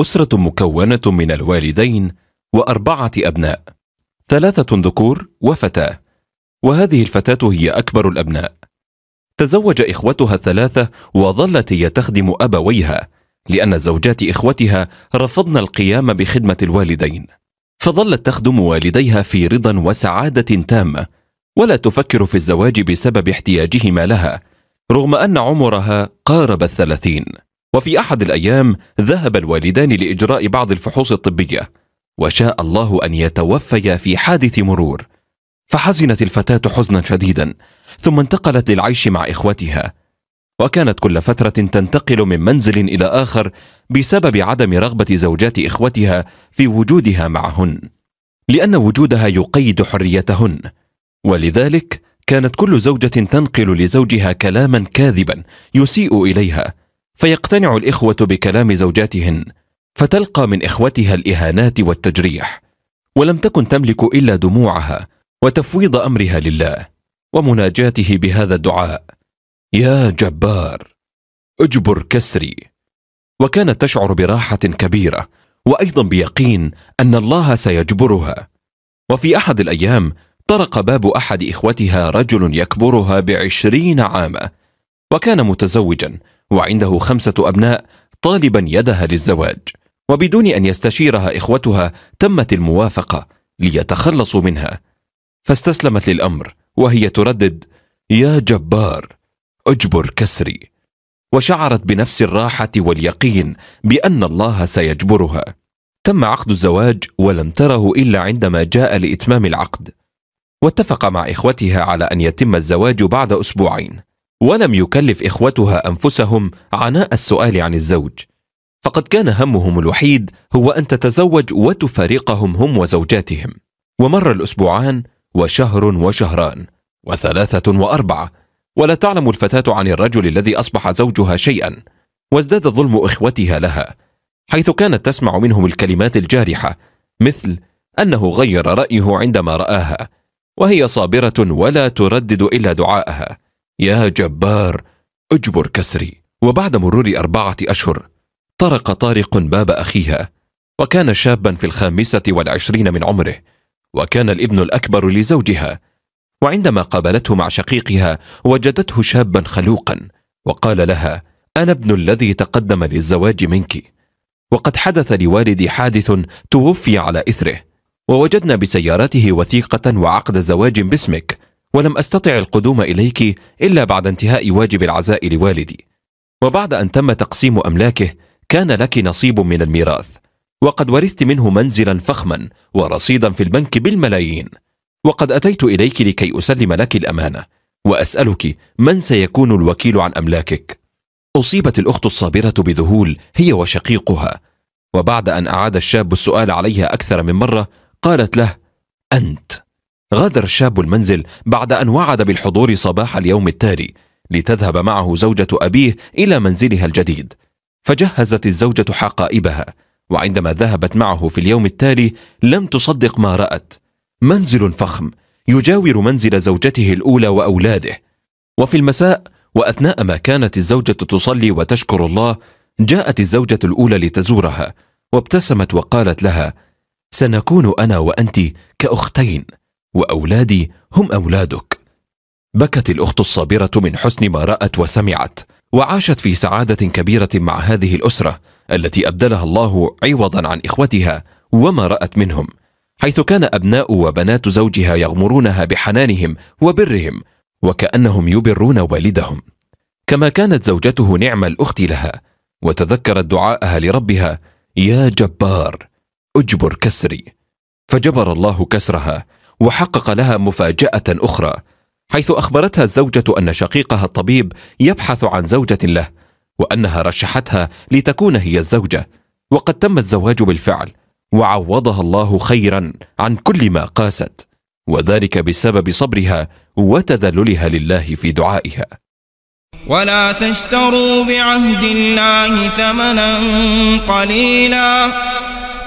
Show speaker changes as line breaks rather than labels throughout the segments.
أسرة مكونة من الوالدين وأربعة أبناء ثلاثة ذكور وفتاة وهذه الفتاة هي أكبر الأبناء تزوج إخوتها الثلاثة وظلت هي تخدم أبويها لأن زوجات إخوتها رفضن القيام بخدمة الوالدين فظلت تخدم والديها في رضا وسعادة تامة ولا تفكر في الزواج بسبب احتياجهما لها رغم أن عمرها قارب الثلاثين وفي احد الايام ذهب الوالدان لاجراء بعض الفحوص الطبيه وشاء الله ان يتوفيا في حادث مرور فحزنت الفتاه حزنا شديدا ثم انتقلت للعيش مع اخوتها وكانت كل فتره تنتقل من منزل الى اخر بسبب عدم رغبه زوجات اخوتها في وجودها معهن لان وجودها يقيد حريتهن ولذلك كانت كل زوجه تنقل لزوجها كلاما كاذبا يسيء اليها فيقتنع الإخوة بكلام زوجاتهن فتلقى من إخوتها الإهانات والتجريح ولم تكن تملك إلا دموعها وتفويض أمرها لله ومناجاته بهذا الدعاء يا جبار اجبر كسري وكانت تشعر براحة كبيرة وأيضا بيقين أن الله سيجبرها وفي أحد الأيام طرق باب أحد إخوتها رجل يكبرها بعشرين عاما وكان متزوجا وعنده خمسة أبناء طالبا يدها للزواج وبدون أن يستشيرها إخوتها تمت الموافقة ليتخلصوا منها فاستسلمت للأمر وهي تردد يا جبار اجبر كسري وشعرت بنفس الراحة واليقين بأن الله سيجبرها تم عقد الزواج ولم تره إلا عندما جاء لإتمام العقد واتفق مع إخوتها على أن يتم الزواج بعد أسبوعين ولم يكلف إخوتها أنفسهم عناء السؤال عن الزوج فقد كان همهم الوحيد هو أن تتزوج وتفارقهم هم وزوجاتهم ومر الأسبوعان وشهر وشهران وثلاثة وأربعة ولا تعلم الفتاة عن الرجل الذي أصبح زوجها شيئا وازداد ظلم إخوتها لها حيث كانت تسمع منهم الكلمات الجارحة مثل أنه غير رأيه عندما رآها وهي صابرة ولا تردد إلا دعاءها يا جبار اجبر كسري وبعد مرور أربعة أشهر طرق طارق باب أخيها وكان شابا في الخامسة والعشرين من عمره وكان الابن الأكبر لزوجها وعندما قابلته مع شقيقها وجدته شابا خلوقا وقال لها أنا ابن الذي تقدم للزواج منك وقد حدث لوالدي حادث توفي على إثره ووجدنا بسيارته وثيقة وعقد زواج باسمك ولم أستطع القدوم إليك إلا بعد انتهاء واجب العزاء لوالدي وبعد أن تم تقسيم أملاكه كان لك نصيب من الميراث وقد ورثت منه منزلا فخما ورصيدا في البنك بالملايين وقد أتيت إليك لكي أسلم لك الأمانة وأسألك من سيكون الوكيل عن أملاكك أصيبت الأخت الصابرة بذهول هي وشقيقها وبعد أن أعاد الشاب السؤال عليها أكثر من مرة قالت له أنت غادر الشاب المنزل بعد أن وعد بالحضور صباح اليوم التالي لتذهب معه زوجة أبيه إلى منزلها الجديد فجهزت الزوجة حقائبها وعندما ذهبت معه في اليوم التالي لم تصدق ما رأت منزل فخم يجاور منزل زوجته الأولى وأولاده وفي المساء وأثناء ما كانت الزوجة تصلي وتشكر الله جاءت الزوجة الأولى لتزورها وابتسمت وقالت لها سنكون أنا وأنت كأختين واولادي هم اولادك بكت الاخت الصابره من حسن ما رات وسمعت وعاشت في سعاده كبيره مع هذه الاسره التي ابدلها الله عوضا عن اخوتها وما رات منهم حيث كان ابناء وبنات زوجها يغمرونها بحنانهم وبرهم وكانهم يبرون والدهم كما كانت زوجته نعم الاخت لها وتذكرت دعاءها لربها يا جبار اجبر كسري فجبر الله كسرها وحقق لها مفاجاه اخرى حيث اخبرتها الزوجه ان شقيقها الطبيب يبحث عن زوجه له وانها رشحتها لتكون هي الزوجه وقد تم الزواج بالفعل وعوضها الله خيرا عن كل ما قاست وذلك بسبب صبرها وتذللها لله في دعائها
ولا تشتروا بعهد الله ثمنا قليلا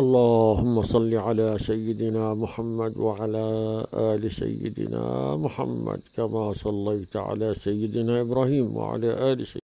اللهم صل على سيدنا محمد وعلى آل سيدنا محمد كما صليت على سيدنا إبراهيم وعلى آل سيدنا